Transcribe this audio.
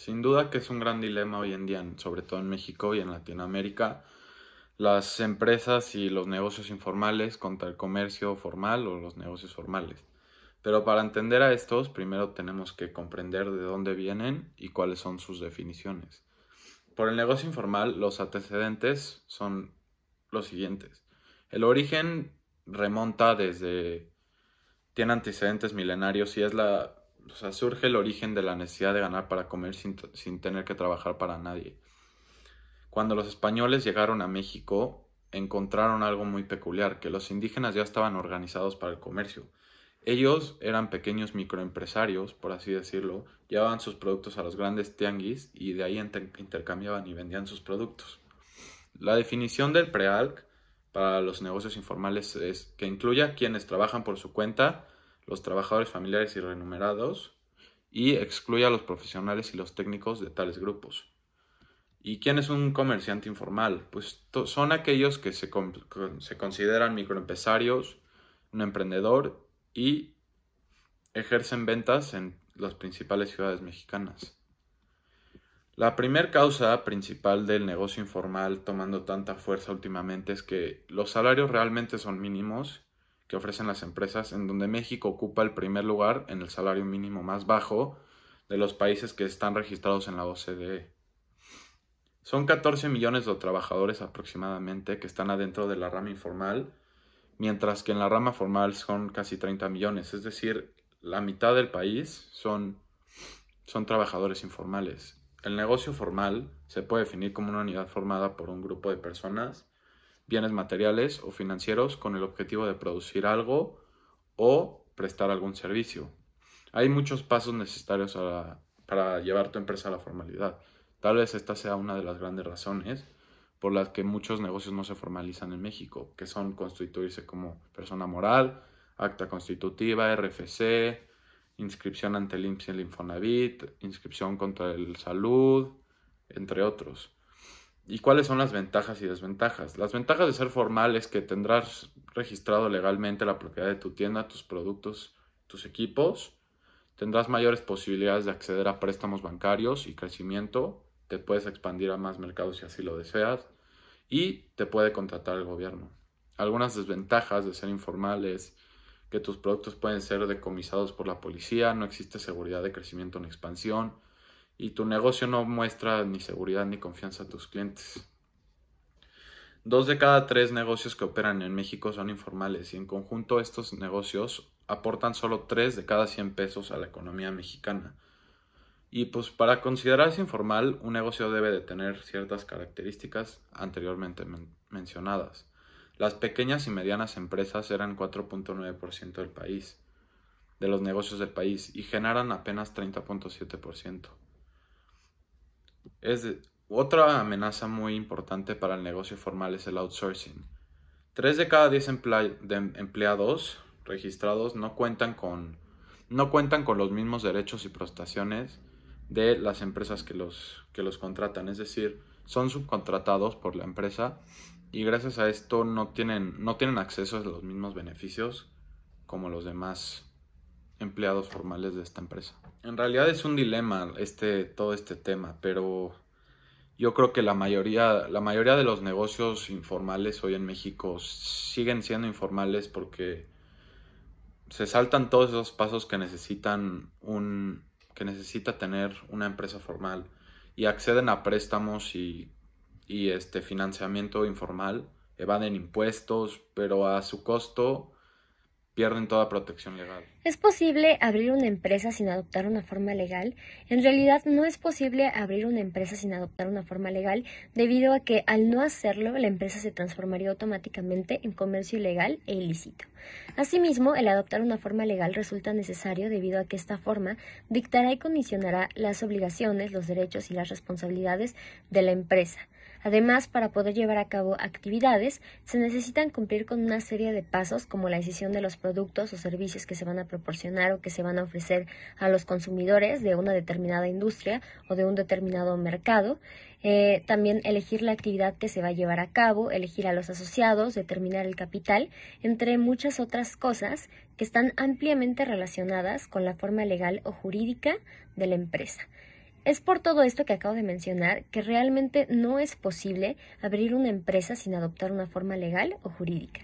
Sin duda que es un gran dilema hoy en día, sobre todo en México y en Latinoamérica. Las empresas y los negocios informales contra el comercio formal o los negocios formales. Pero para entender a estos, primero tenemos que comprender de dónde vienen y cuáles son sus definiciones. Por el negocio informal, los antecedentes son los siguientes. El origen remonta desde... tiene antecedentes milenarios y es la surge el origen de la necesidad de ganar para comer sin, tener que trabajar para nadie. Cuando los españoles llegaron a México, encontraron algo muy peculiar, que los indígenas ya estaban organizados para el comercio. Ellos eran pequeños microempresarios, por así decirlo, llevaban sus productos a los grandes tianguis y de ahí intercambiaban y vendían sus productos. La definición del PREALC para los negocios informales es que incluya quienes trabajan por su cuenta, los trabajadores familiares y renumerados y excluye a los profesionales y los técnicos de tales grupos. ¿Y quién es un comerciante informal? Pues son aquellos que se, se consideran microempresarios, un emprendedor y ejercen ventas en las principales ciudades mexicanas. La primera causa principal del negocio informal tomando tanta fuerza últimamente es que los salarios realmente son mínimos que ofrecen las empresas, en donde México ocupa el primer lugar en el salario mínimo más bajo de los países que están registrados en la OCDE. Son 14 millones de trabajadores aproximadamente que están adentro de la rama informal, mientras que en la rama formal son casi 30 millones, es decir, la mitad del país son, son trabajadores informales. El negocio formal se puede definir como una unidad formada por un grupo de personas bienes materiales o financieros con el objetivo de producir algo o prestar algún servicio. Hay muchos pasos necesarios para llevar tu empresa a la formalidad. Tal vez esta sea una de las grandes razones por las que muchos negocios no se formalizan en México, que son constituirse como persona moral, acta constitutiva, RFC, inscripción ante el IMSS y el Infonavit, inscripción contra el salud, entre otros. ¿Y cuáles son las ventajas y desventajas? Las ventajas de ser formal es que tendrás registrado legalmente la propiedad de tu tienda, tus productos, tus equipos, tendrás mayores posibilidades de acceder a préstamos bancarios y crecimiento, te puedes expandir a más mercados si así lo deseas y te puede contratar el gobierno. Algunas desventajas de ser informal es que tus productos pueden ser decomisados por la policía, no existe seguridad de crecimiento en expansión, y tu negocio no muestra ni seguridad ni confianza a tus clientes. Dos de cada tres negocios que operan en México son informales y en conjunto estos negocios aportan solo tres de cada 100 pesos a la economía mexicana. Y pues para considerarse informal, un negocio debe de tener ciertas características anteriormente mencionadas. Las pequeñas y medianas empresas eran 4.9% del país, de los negocios del país, y generan apenas 30.7%. Es otra amenaza muy importante para el negocio formal es el outsourcing. Tres de cada diez empleados registrados no cuentan, con, no cuentan con los mismos derechos y prestaciones de las empresas que los, que los contratan. Es decir, son subcontratados por la empresa y gracias a esto no tienen, no tienen acceso a los mismos beneficios como los demás empleados formales de esta empresa. En realidad es un dilema este, todo este tema, pero yo creo que la mayoría, la mayoría de los negocios informales hoy en México siguen siendo informales porque se saltan todos esos pasos que necesitan un que necesita tener una empresa formal y acceden a préstamos y, este financiamiento informal, evaden impuestos, pero a su costo pierden toda protección legal. ¿Es posible abrir una empresa sin adoptar una forma legal? En realidad no es posible abrir una empresa sin adoptar una forma legal debido a que al no hacerlo la empresa se transformaría automáticamente en comercio ilegal e ilícito. Asimismo, el adoptar una forma legal resulta necesario debido a que esta forma dictará y condicionará las obligaciones, los derechos y las responsabilidades de la empresa. Además, para poder llevar a cabo actividades, se necesitan cumplir con una serie de pasos como la decisión de los productos o servicios que se van a proporcionar o que se van a ofrecer a los consumidores de una determinada industria o de un determinado mercado. Eh, también elegir la actividad que se va a llevar a cabo, elegir a los asociados, determinar el capital, entre muchas otras cosas que están ampliamente relacionadas con la forma legal o jurídica de la empresa. Es por todo esto que acabo de mencionar que realmente no es posible abrir una empresa sin adoptar una forma legal o jurídica.